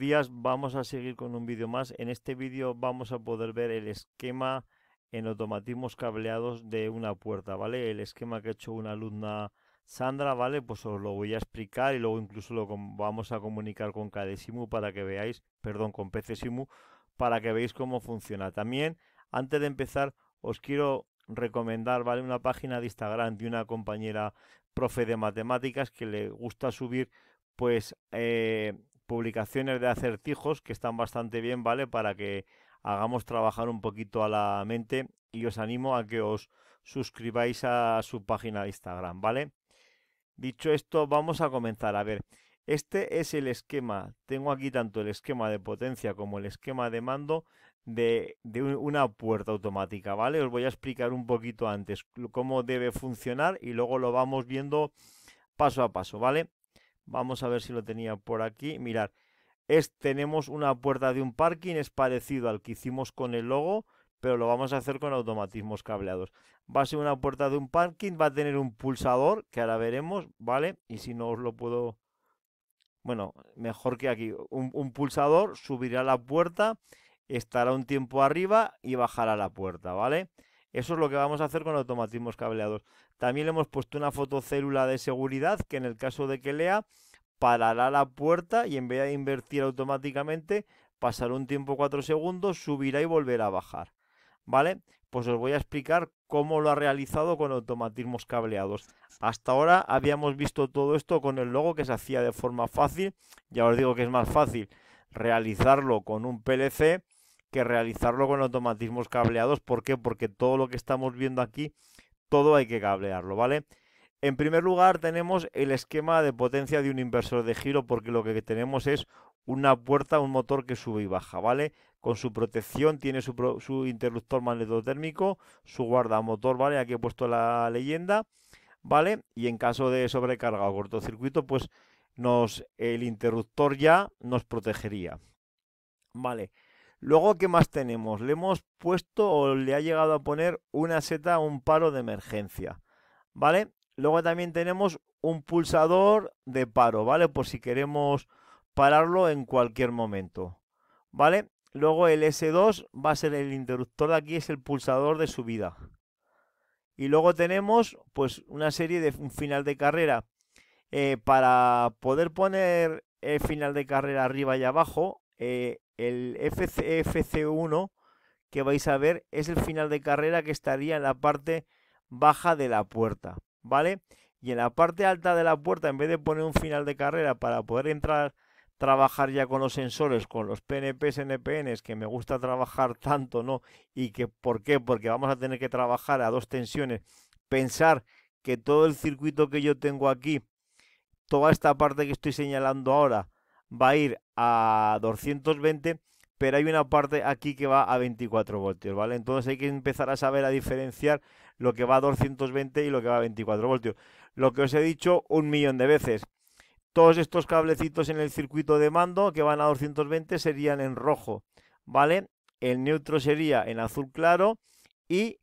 días vamos a seguir con un vídeo más. En este vídeo vamos a poder ver el esquema en automatismos cableados de una puerta, ¿vale? El esquema que ha hecho una alumna Sandra, ¿vale? Pues os lo voy a explicar y luego incluso lo vamos a comunicar con Cadesimu para que veáis, perdón, con PCSIMU, para que veáis cómo funciona. También, antes de empezar, os quiero recomendar, ¿vale? Una página de Instagram de una compañera profe de matemáticas que le gusta subir, pues... Eh, publicaciones de acertijos que están bastante bien, ¿vale? Para que hagamos trabajar un poquito a la mente y os animo a que os suscribáis a su página de Instagram, ¿vale? Dicho esto, vamos a comenzar. A ver, este es el esquema. Tengo aquí tanto el esquema de potencia como el esquema de mando de, una puerta automática, ¿vale? Os voy a explicar un poquito antes cómo debe funcionar y luego lo vamos viendo paso a paso, ¿vale? Vamos a ver si lo tenía por aquí. Mirad, es, tenemos una puerta de un parking, es parecido al que hicimos con el logo, pero lo vamos a hacer con automatismos cableados. Va a ser una puerta de un parking, va a tener un pulsador, que ahora veremos, ¿vale? Y si no os lo puedo... Bueno, mejor que aquí. Un, pulsador subirá la puerta, estará un tiempo arriba y bajará la puerta, ¿vale? vale eso es lo que vamos a hacer con automatismos cableados. También le hemos puesto una fotocélula de seguridad que en el caso de que lea, parará la puerta y en vez de invertir automáticamente, pasará un tiempo 4 segundos, subirá y volverá a bajar. ¿Vale? Pues os voy a explicar cómo lo ha realizado con automatismos cableados. Hasta ahora habíamos visto todo esto con el logo que se hacía de forma fácil. Ya os digo que es más fácil realizarlo con un PLC que realizarlo con automatismos cableados. ¿Por qué? Porque todo lo que estamos viendo aquí, todo hay que cablearlo, ¿vale? En primer lugar tenemos el esquema de potencia de un inversor de giro porque lo que tenemos es una puerta, un motor que sube y baja, ¿vale? Con su protección tiene su, interruptor magnetotérmico, su guardamotor, ¿vale? Aquí he puesto la leyenda, ¿vale? Y en caso de sobrecarga o cortocircuito, pues nos, el interruptor ya nos protegería, ¿vale? Luego, ¿qué más tenemos? Le hemos puesto o le ha llegado a poner una seta a un paro de emergencia, ¿vale? Luego también tenemos un pulsador de paro, ¿vale? Por si queremos pararlo en cualquier momento, ¿vale? Luego el S2 va a ser el interruptor de aquí, es el pulsador de subida. Y luego tenemos pues una serie de un final de carrera. Eh, para poder poner el final de carrera arriba y abajo, eh, el FCFC 1 que vais a ver es el final de carrera que estaría en la parte baja de la puerta, ¿vale? Y en la parte alta de la puerta, en vez de poner un final de carrera para poder entrar, trabajar ya con los sensores, con los PNPs, NPNs, que me gusta trabajar tanto, ¿no? Y que, ¿por qué? Porque vamos a tener que trabajar a dos tensiones. Pensar que todo el circuito que yo tengo aquí, toda esta parte que estoy señalando ahora, va a ir a 220, pero hay una parte aquí que va a 24 voltios, ¿vale? Entonces hay que empezar a saber a diferenciar lo que va a 220 y lo que va a 24 voltios. Lo que os he dicho un millón de veces. Todos estos cablecitos en el circuito de mando que van a 220 serían en rojo, ¿vale? El neutro sería en azul claro y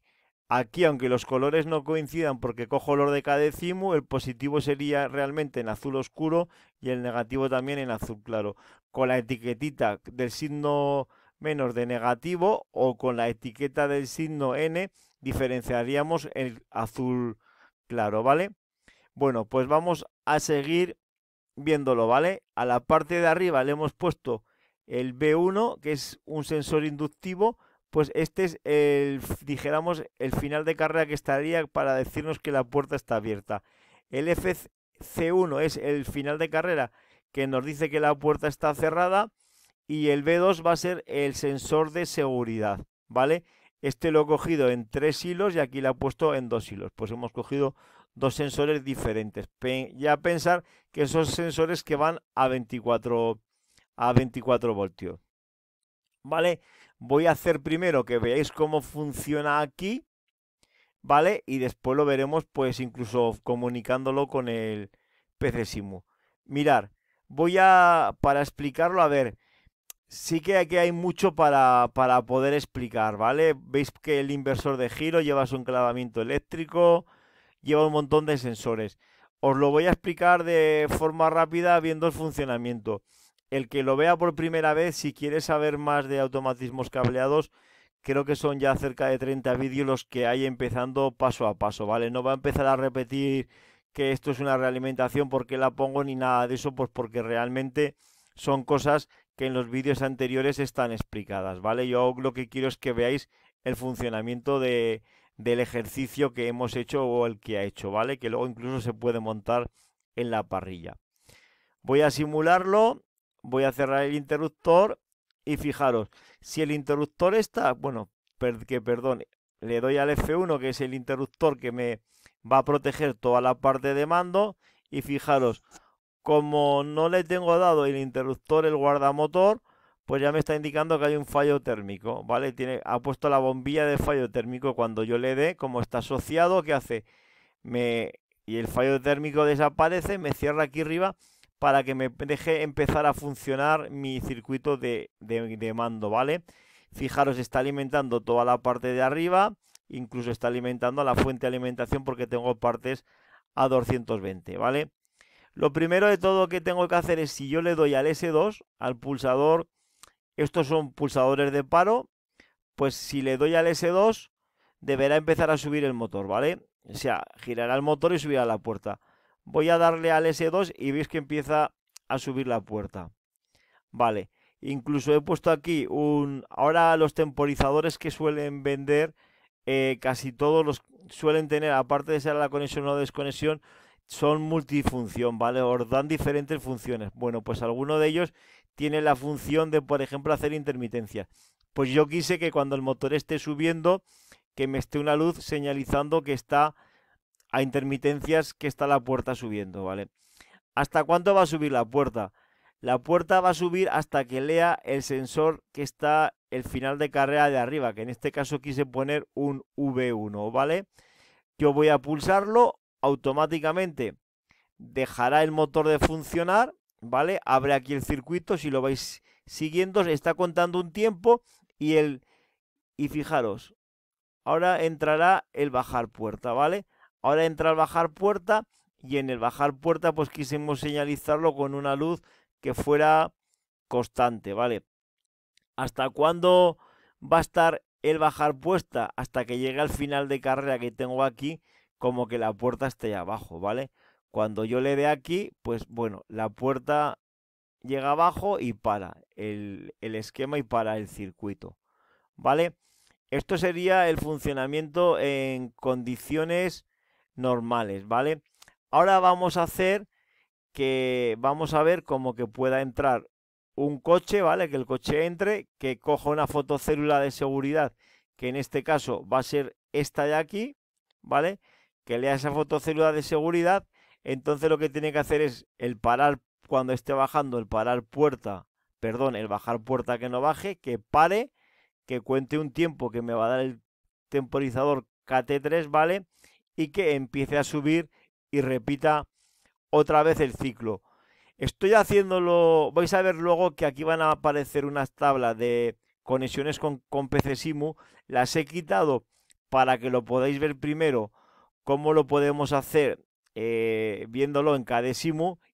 Aquí, aunque los colores no coincidan porque cojo los de cada décimo, el positivo sería realmente en azul oscuro y el negativo también en azul claro. Con la etiquetita del signo menos de negativo o con la etiqueta del signo n diferenciaríamos el azul claro, ¿vale? Bueno, pues vamos a seguir viéndolo, ¿vale? A la parte de arriba le hemos puesto el B1, que es un sensor inductivo, pues este es el, dijéramos, el final de carrera que estaría para decirnos que la puerta está abierta. El FC1 es el final de carrera que nos dice que la puerta está cerrada y el B2 va a ser el sensor de seguridad, ¿vale? Este lo he cogido en tres hilos y aquí lo he puesto en dos hilos. Pues hemos cogido dos sensores diferentes. ya pensar que esos sensores que van a 24, a 24 voltios. ¿Vale? voy a hacer primero que veáis cómo funciona aquí, ¿vale? Y después lo veremos pues incluso comunicándolo con el PC Mirad, Mirar, voy a, para explicarlo, a ver, sí que aquí hay mucho para, para poder explicar, ¿vale? Veis que el inversor de giro lleva su enclavamiento eléctrico, lleva un montón de sensores. Os lo voy a explicar de forma rápida viendo el funcionamiento el que lo vea por primera vez, si quiere saber más de automatismos cableados, creo que son ya cerca de 30 vídeos los que hay empezando paso a paso, ¿vale? No va a empezar a repetir que esto es una realimentación, porque la pongo ni nada de eso, pues porque realmente son cosas que en los vídeos anteriores están explicadas, ¿vale? Yo lo que quiero es que veáis el funcionamiento del ejercicio que hemos hecho o el que ha hecho, ¿vale? Que luego incluso se puede montar en la parrilla. Voy a simularlo voy a cerrar el interruptor y fijaros, si el interruptor está, bueno, que perdón, le doy al F1 que es el interruptor que me va a proteger toda la parte de mando y fijaros, como no le tengo dado el interruptor, el guardamotor, pues ya me está indicando que hay un fallo térmico, ¿vale? Tiene, ha puesto la bombilla de fallo térmico cuando yo le dé, como está asociado, ¿qué hace? Me, y el fallo térmico desaparece, me cierra aquí arriba para que me deje empezar a funcionar mi circuito de, mando, ¿vale? Fijaros, está alimentando toda la parte de arriba, incluso está alimentando a la fuente de alimentación porque tengo partes a 220, ¿vale? Lo primero de todo que tengo que hacer es si yo le doy al S2, al pulsador, estos son pulsadores de paro, pues si le doy al S2 deberá empezar a subir el motor, ¿vale? O sea, girará el motor y subirá la puerta. Voy a darle al S2 y veis que empieza a subir la puerta. Vale, incluso he puesto aquí un... Ahora los temporizadores que suelen vender, eh, casi todos los suelen tener, aparte de ser la conexión o desconexión, son multifunción, ¿vale? Os dan diferentes funciones. Bueno, pues alguno de ellos tiene la función de, por ejemplo, hacer intermitencia. Pues yo quise que cuando el motor esté subiendo, que me esté una luz señalizando que está a intermitencias que está la puerta subiendo, ¿vale? ¿Hasta cuánto va a subir la puerta? La puerta va a subir hasta que lea el sensor que está el final de carrera de arriba, que en este caso quise poner un V1, ¿vale? Yo voy a pulsarlo, automáticamente dejará el motor de funcionar, ¿vale? Abre aquí el circuito, si lo vais siguiendo, se está contando un tiempo y el... Y fijaros, ahora entrará el bajar puerta, ¿vale? Ahora entra al bajar puerta y en el bajar puerta pues quisimos señalizarlo con una luz que fuera constante, ¿vale? ¿Hasta cuándo va a estar el bajar puesta? Hasta que llegue al final de carrera que tengo aquí, como que la puerta esté abajo, ¿vale? Cuando yo le dé aquí, pues bueno, la puerta llega abajo y para el, el esquema y para el circuito, ¿vale? Esto sería el funcionamiento en condiciones normales, ¿vale? Ahora vamos a hacer que vamos a ver cómo que pueda entrar un coche, ¿vale? Que el coche entre, que coja una fotocélula de seguridad, que en este caso va a ser esta de aquí, ¿vale? Que lea esa fotocélula de seguridad. Entonces lo que tiene que hacer es el parar cuando esté bajando, el parar puerta, perdón, el bajar puerta que no baje, que pare, que cuente un tiempo que me va a dar el temporizador KT3, ¿vale? y que empiece a subir y repita otra vez el ciclo. Estoy haciéndolo, vais a ver luego que aquí van a aparecer unas tablas de conexiones con, PCSIMU, Las he quitado para que lo podáis ver primero cómo lo podemos hacer eh, viéndolo en cada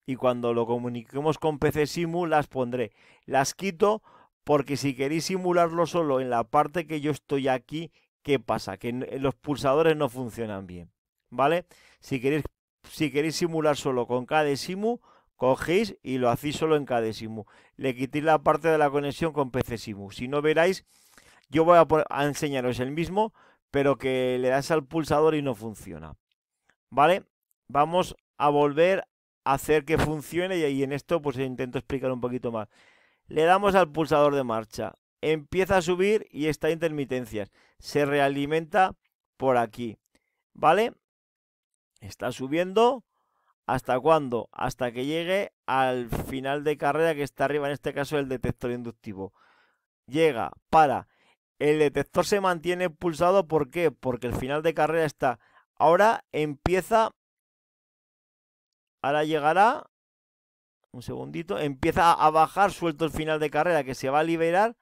y cuando lo comuniquemos con PCSIMU las pondré. Las quito porque si queréis simularlo solo en la parte que yo estoy aquí, ¿qué pasa? Que los pulsadores no funcionan bien. ¿vale? Si queréis, simular solo con cada cogéis y lo hacéis solo en cada Le quitéis la parte de la conexión con PC Si no veráis, yo voy a, enseñaros el mismo, pero que le das al pulsador y no funciona. ¿Vale? Vamos a volver a hacer que funcione y ahí en esto pues intento explicar un poquito más. Le damos al pulsador de marcha. Empieza a subir y está intermitencias. Se realimenta por aquí. ¿Vale? Está subiendo. ¿Hasta cuándo? Hasta que llegue al final de carrera que está arriba, en este caso el detector inductivo. Llega, para. El detector se mantiene pulsado, ¿por qué? Porque el final de carrera está. Ahora empieza. Ahora llegará. Un segundito. Empieza a bajar suelto el final de carrera que se va a liberar.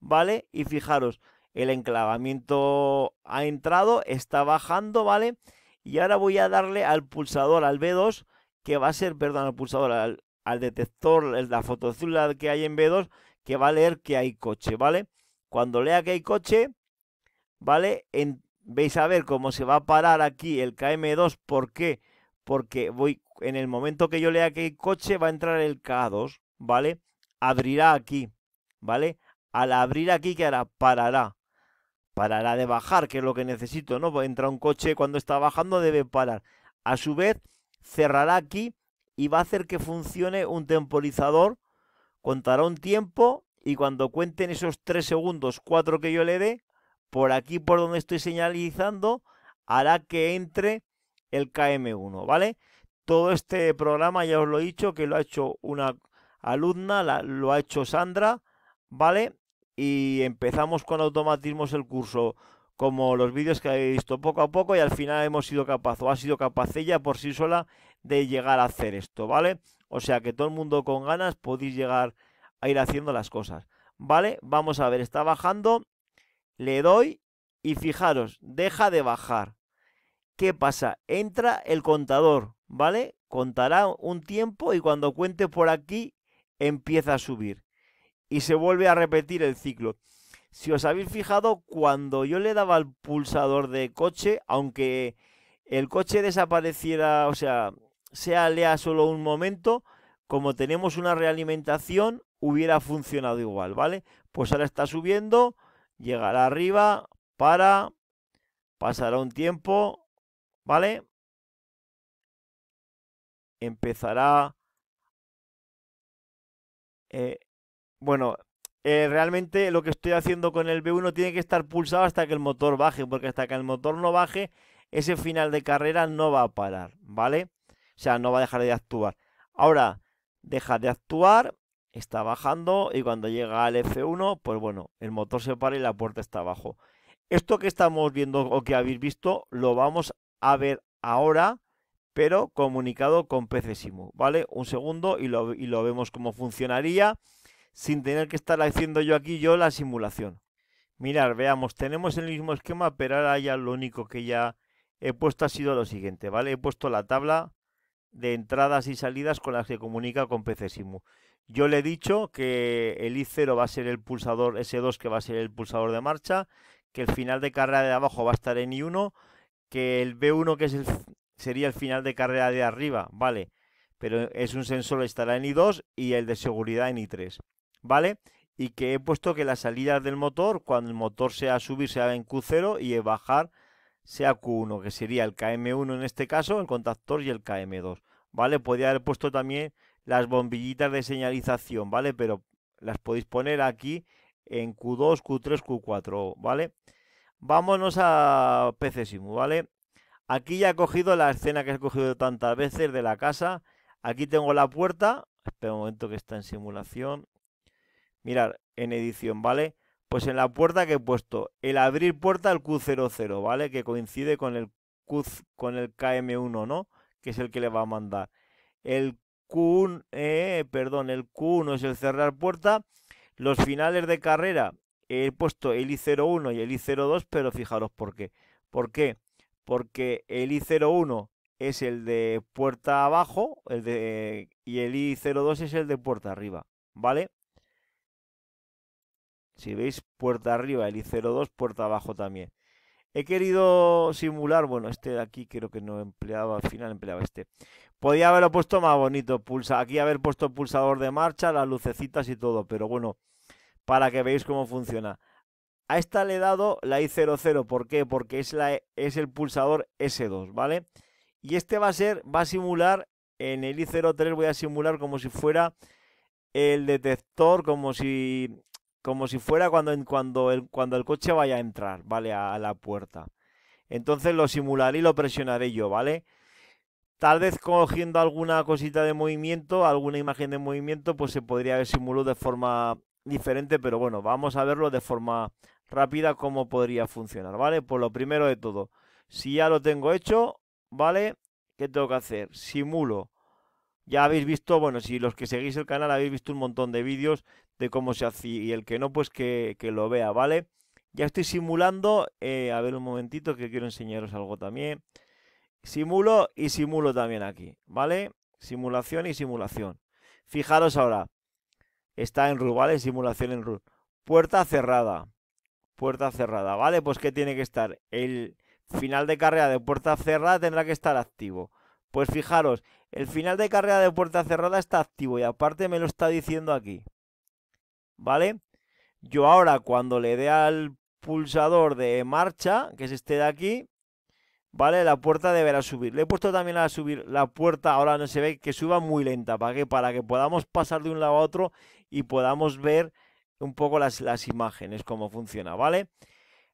¿Vale? Y fijaros, el enclavamiento ha entrado, está bajando, ¿vale? vale y ahora voy a darle al pulsador, al B2, que va a ser, perdón, al pulsador, al, detector, la fotocélula que hay en B2, que va a leer que hay coche, ¿vale? Cuando lea que hay coche, ¿vale? En, veis a ver cómo se va a parar aquí el KM2, ¿por qué? Porque voy, en el momento que yo lea que hay coche, va a entrar el K2, ¿vale? Abrirá aquí, ¿vale? Al abrir aquí, ¿qué hará? Parará la de bajar, que es lo que necesito, ¿no? Pues entra un coche cuando está bajando, debe parar. A su vez, cerrará aquí y va a hacer que funcione un temporizador, contará un tiempo y cuando cuenten esos tres segundos, cuatro que yo le dé, por aquí por donde estoy señalizando, hará que entre el KM1, ¿vale? Todo este programa, ya os lo he dicho, que lo ha hecho una alumna, lo ha hecho Sandra, ¿vale? y empezamos con automatismos el curso como los vídeos que habéis visto poco a poco y al final hemos sido capaz o ha sido capaz ella por sí sola de llegar a hacer esto, ¿vale? O sea que todo el mundo con ganas podéis llegar a ir haciendo las cosas, ¿vale? Vamos a ver, está bajando, le doy y fijaros, deja de bajar. ¿Qué pasa? Entra el contador, ¿vale? Contará un tiempo y cuando cuente por aquí empieza a subir y se vuelve a repetir el ciclo. Si os habéis fijado, cuando yo le daba al pulsador de coche, aunque el coche desapareciera, o sea, sea lea solo un momento, como tenemos una realimentación, hubiera funcionado igual, ¿vale? Pues ahora está subiendo, llegará arriba, para, pasará un tiempo, ¿vale? Empezará eh, bueno, eh, realmente lo que estoy haciendo con el B1 tiene que estar pulsado hasta que el motor baje, porque hasta que el motor no baje, ese final de carrera no va a parar, ¿vale? O sea, no va a dejar de actuar. Ahora, deja de actuar, está bajando y cuando llega al F1, pues bueno, el motor se para y la puerta está abajo. Esto que estamos viendo o que habéis visto lo vamos a ver ahora, pero comunicado con PCSIMO ¿vale? Un segundo y lo, y lo vemos cómo funcionaría sin tener que estar haciendo yo aquí yo la simulación. Mirar, veamos, tenemos el mismo esquema, pero ahora ya lo único que ya he puesto ha sido lo siguiente, ¿vale? He puesto la tabla de entradas y salidas con las que comunica con PCSIMU. Yo le he dicho que el I0 va a ser el pulsador S2 que va a ser el pulsador de marcha, que el final de carrera de abajo va a estar en I1, que el B1 que es el, sería el final de carrera de arriba, ¿vale? Pero es un sensor estará en I2 y el de seguridad en I3. ¿vale? Y que he puesto que la salida del motor, cuando el motor sea subir, sea en Q0 y bajar, sea Q1, que sería el KM1 en este caso, el contactor y el KM2, ¿vale? Podría haber puesto también las bombillitas de señalización, ¿vale? Pero las podéis poner aquí en Q2, Q3, Q4, ¿vale? Vámonos a PC ¿vale? Aquí ya he cogido la escena que he cogido tantas veces de la casa. Aquí tengo la puerta. Espera un momento que está en simulación mirar en edición, ¿vale? Pues en la puerta que he puesto, el abrir puerta al Q00, ¿vale? Que coincide con el, Q, con el KM1, ¿no? Que es el que le va a mandar. El Q1, eh, perdón, el Q1 es el cerrar puerta. Los finales de carrera he puesto el I01 y el I02, pero fijaros por qué. ¿Por qué? Porque el I01 es el de puerta abajo el de, y el I02 es el de puerta arriba, ¿vale? Si veis puerta arriba el I02, puerta abajo también. He querido simular, bueno, este de aquí creo que no empleaba, al final empleaba este. Podía haberlo puesto más bonito, pulsa, aquí haber puesto pulsador de marcha, las lucecitas y todo, pero bueno, para que veáis cómo funciona. A esta le he dado la I00, ¿por qué? Porque es, la, es el pulsador S2, ¿vale? Y este va a ser, va a simular, en el I03 voy a simular como si fuera el detector, como si como si fuera cuando, cuando, el, cuando el coche vaya a entrar, ¿vale? A, la puerta. Entonces lo simularé y lo presionaré yo, ¿vale? Tal vez cogiendo alguna cosita de movimiento, alguna imagen de movimiento, pues se podría haber simulado de forma diferente, pero bueno, vamos a verlo de forma rápida cómo podría funcionar, ¿vale? Por pues lo primero de todo, si ya lo tengo hecho, ¿vale? ¿Qué tengo que hacer? Simulo. Ya habéis visto, bueno, si los que seguís el canal habéis visto un montón de vídeos de cómo se hace y el que no, pues que, lo vea, ¿vale? Ya estoy simulando, eh, a ver un momentito que quiero enseñaros algo también. Simulo y simulo también aquí, ¿vale? Simulación y simulación. Fijaros ahora, está en RU, ¿vale? Simulación en RU. Puerta cerrada, puerta cerrada, ¿vale? Pues ¿qué tiene que estar el final de carrera de puerta cerrada tendrá que estar activo. Pues fijaros, el final de carrera de puerta cerrada está activo y aparte me lo está diciendo aquí. ¿vale? Yo ahora cuando le dé al pulsador de marcha, que es este de aquí, ¿vale? La puerta deberá subir. Le he puesto también a subir la puerta, ahora no se ve, que suba muy lenta. ¿Para Para que podamos pasar de un lado a otro y podamos ver un poco las, las imágenes, cómo funciona, ¿vale?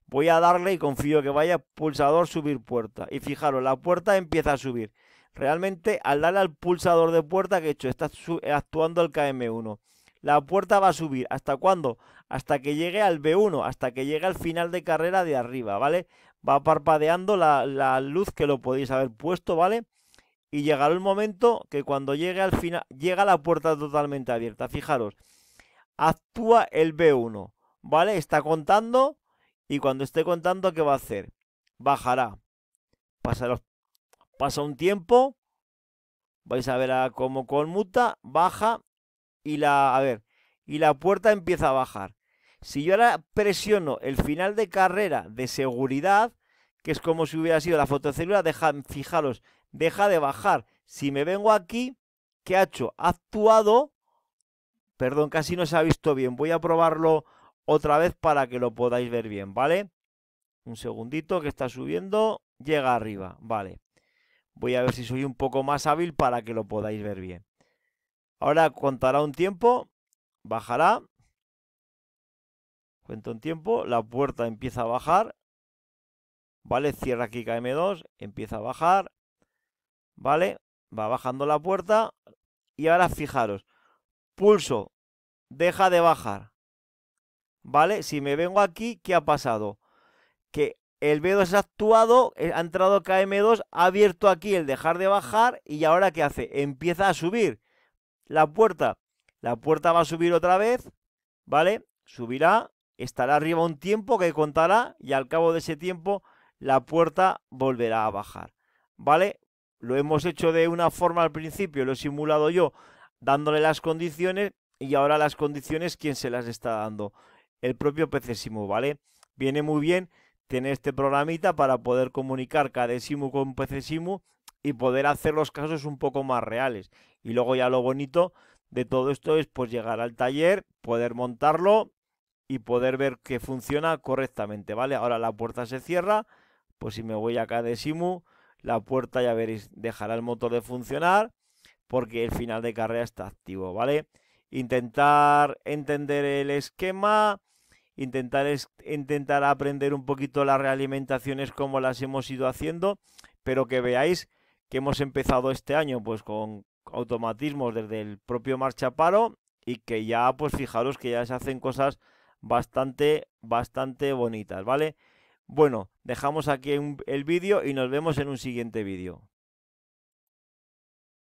Voy a darle y confío que vaya pulsador, subir puerta. Y fijaros, la puerta empieza a subir. Realmente, al darle al pulsador de puerta, que he hecho? Está actuando el KM1 la puerta va a subir. ¿Hasta cuándo? Hasta que llegue al B1, hasta que llegue al final de carrera de arriba, ¿vale? Va parpadeando la, luz que lo podéis haber puesto, ¿vale? Y llegará el momento que cuando llegue al final, llega la puerta totalmente abierta. Fijaros, actúa el B1, ¿vale? Está contando y cuando esté contando, ¿qué va a hacer? Bajará. Pasa, pasa un tiempo, vais a ver cómo conmuta, baja y la, a ver, y la puerta empieza a bajar. Si yo ahora presiono el final de carrera de seguridad, que es como si hubiera sido la fotocélula, deja, fijaros, deja de bajar. Si me vengo aquí, ¿qué ha hecho? Ha actuado, perdón, casi no se ha visto bien. Voy a probarlo otra vez para que lo podáis ver bien, ¿vale? Un segundito que está subiendo, llega arriba, vale. Voy a ver si soy un poco más hábil para que lo podáis ver bien. Ahora contará un tiempo, bajará. Cuenta un tiempo, la puerta empieza a bajar. ¿Vale? Cierra aquí KM2, empieza a bajar. ¿Vale? Va bajando la puerta. Y ahora fijaros, pulso, deja de bajar. ¿Vale? Si me vengo aquí, ¿qué ha pasado? Que el B2 ha actuado, eh, ha entrado KM2, ha abierto aquí el dejar de bajar y ahora ¿qué hace? Empieza a subir la puerta. La puerta va a subir otra vez, ¿vale? Subirá, estará arriba un tiempo que contará y al cabo de ese tiempo la puerta volverá a bajar, ¿vale? Lo hemos hecho de una forma al principio, lo he simulado yo dándole las condiciones y ahora las condiciones, ¿quién se las está dando? El propio PCSIMU, ¿vale? Viene muy bien tener este programita para poder comunicar cada simu con PCSIMU y poder hacer los casos un poco más reales. Y luego ya lo bonito de todo esto es pues llegar al taller, poder montarlo y poder ver que funciona correctamente, ¿vale? Ahora la puerta se cierra, pues si me voy acá de Simu, la puerta ya veréis, dejará el motor de funcionar porque el final de carrera está activo, ¿vale? Intentar entender el esquema, intentar, es, intentar aprender un poquito las realimentaciones como las hemos ido haciendo, pero que veáis que hemos empezado este año pues con automatismos desde el propio marchaparo y que ya pues fijaros que ya se hacen cosas bastante bastante bonitas, ¿vale? Bueno, dejamos aquí el vídeo y nos vemos en un siguiente vídeo.